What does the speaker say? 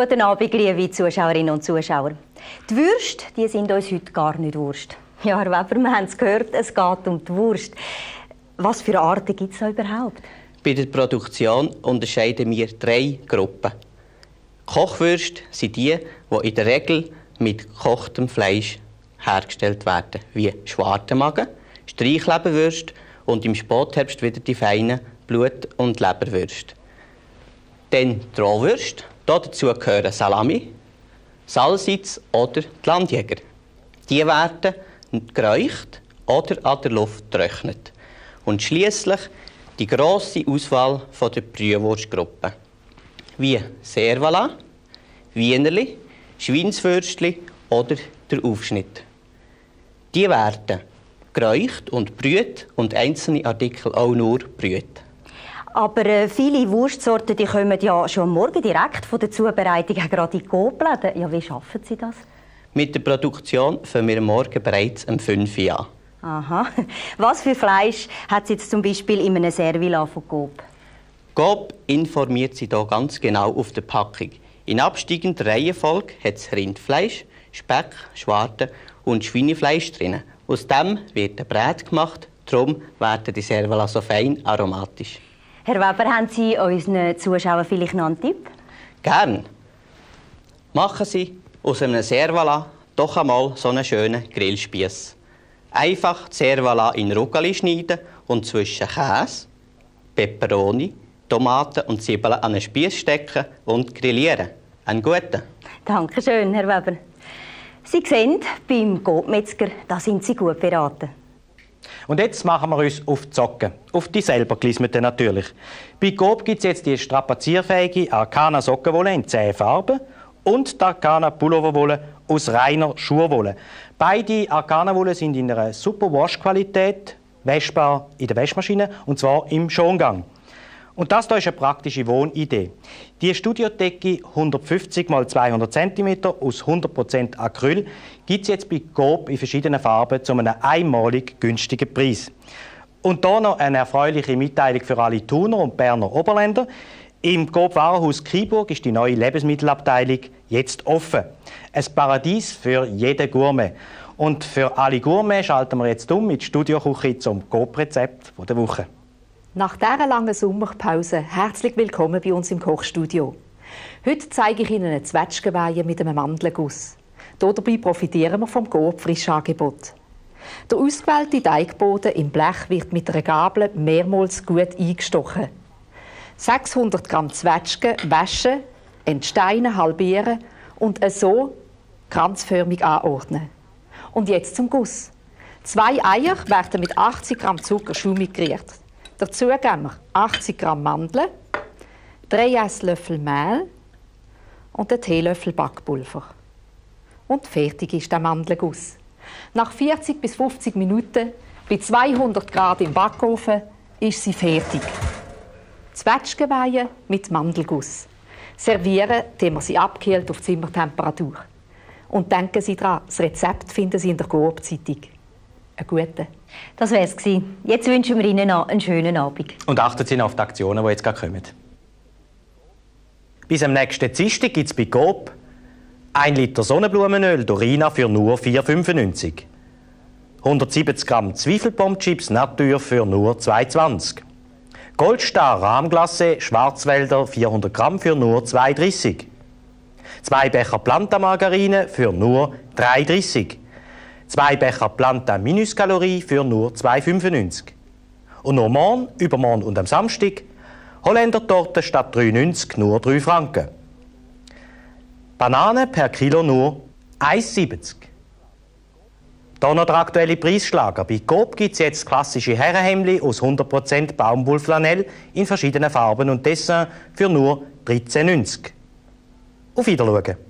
Guten Abend, liebe Zuschauerinnen und Zuschauer. Die Würste die sind uns heute gar nicht Wurst. Ja, Herr Weber, wir haben es gehört, es geht um die Wurst. Was für Arten gibt es überhaupt? Bei der Produktion unterscheiden wir drei Gruppen. Kochwürste sind die, die in der Regel mit gekochtem Fleisch hergestellt werden, wie Schwartenmagen, Streichleberwürste und im Spätherbst wieder die feinen Blut- und Leberwürste. Dann die Rohwürste, Dazu gehören Salami, Salsitz oder die Landjäger. Die werden geräucht oder an der Luft getrocknet. Und schließlich die grosse Auswahl der Brühwurstgruppe. Wie Servala, Wienerli, Schweinswürstli oder der Aufschnitt. Die werden geräucht und brüht und einzelne Artikel auch nur brüht. Aber äh, viele Wurstsorten die kommen ja schon am Morgen direkt von der Zubereitung gerade in die Ja, wie schaffen Sie das? Mit der Produktion fangen wir morgen bereits um 5 Uhr an. Aha. Was für Fleisch hat es jetzt zum Beispiel in einem Servila von Coop? Coop informiert Sie hier ganz genau auf der Packung. In absteigender Reihenfolge hat es Rindfleisch, Speck, Schwarte und Schweinefleisch drin. Aus dem wird der Brät gemacht, darum werden die Servala so fein aromatisch. Herr Weber, haben Sie unseren Zuschauern vielleicht noch einen Tipp? Gern. Machen Sie aus einem Servala doch einmal so einen schönen Grillspieß. Einfach das Servala in Ruckeli schneiden und zwischen Käse, Peperoni, Tomaten und Zwiebeln an einen Spieß stecken und grillieren. Einen guten. Dankeschön, Herr Weber. Sie sehen, beim Goldmetzger, da sind Sie gut beraten. Und jetzt machen wir uns auf die Socken. Auf die selber gelismeten natürlich. Bei Coop gibt es jetzt die strapazierfähige Arcana Sockenwolle in 10 Farben und die Arcana Pulloverwolle aus reiner Schuhwolle. Beide Arcana-Wolle sind in einer super Wash-Qualität, wäschbar in der Waschmaschine und zwar im Schongang. Und das hier ist eine praktische Wohnidee. Die Studiodecke 150 x 200 cm aus 100% Acryl gibt es jetzt bei Coop in verschiedenen Farben zu einem einmalig günstigen Preis. Und hier noch eine erfreuliche Mitteilung für alle Thuner und Berner Oberländer. Im Coop Warenhaus Kiburg ist die neue Lebensmittelabteilung jetzt offen. Ein Paradies für jeden Gourmet. Und für alle Gourmet schalten wir jetzt um mit Studioküche zum Coop-Rezept der Woche. Nach dieser langen Sommerpause herzlich willkommen bei uns im Kochstudio. Heute zeige ich Ihnen eine Zwetschgenweihe mit einem Mandelguss. Dabei profitieren wir vom Coop-Frischangebot. Der ausgewählte Teigboden im Blech wird mit einer Gabel mehrmals gut eingestochen. 600 Gramm Zwetschgen waschen, entsteinen, halbieren und so kranzförmig anordnen. Und jetzt zum Guss. Zwei Eier werden mit 80 Gramm Zucker schaumig gerührt. Dazu geben wir 80 Gramm Mandeln, 3 Esslöffel Mehl und einen Teelöffel Backpulver. Und fertig ist der Mandelguss. Nach 40 bis 50 Minuten bei 200 Grad im Backofen ist sie fertig. Zwetschgenweihe mit Mandelguss. Servieren, indem man sie abkühlt auf Zimmertemperatur. Und denken Sie daran, das Rezept finden Sie in der Coop-Zeitung einen guten. Das wäre es Jetzt wünschen wir Ihnen noch einen schönen Abend. Und achten Sie auf die Aktionen, die jetzt gerade kommen. Bis am nächsten Dienstag gibt es bei GOP 1 Liter Sonnenblumenöl Dorina für nur 4,95. 170 Gramm Zwiebelbombchips Natur für nur 2,20. Goldstar Rahmglasse Schwarzwälder 400 Gramm für nur 2,30. Zwei Becher Planta Margarine für nur 3,30. Zwei Becher Planta Minuskalorie für nur 2,95. Und noch morgen, übermorgen und am Samstag Holländer Torte statt 3,90 nur 3 Franken. Banane per Kilo nur 1,70. Hier noch der aktuelle Preisschlager. Bei Coop gibt es jetzt klassische Herrenhemdli aus 100% Baumwollflanell in verschiedenen Farben und Dessins für nur 13,90. Auf Wiedersehen.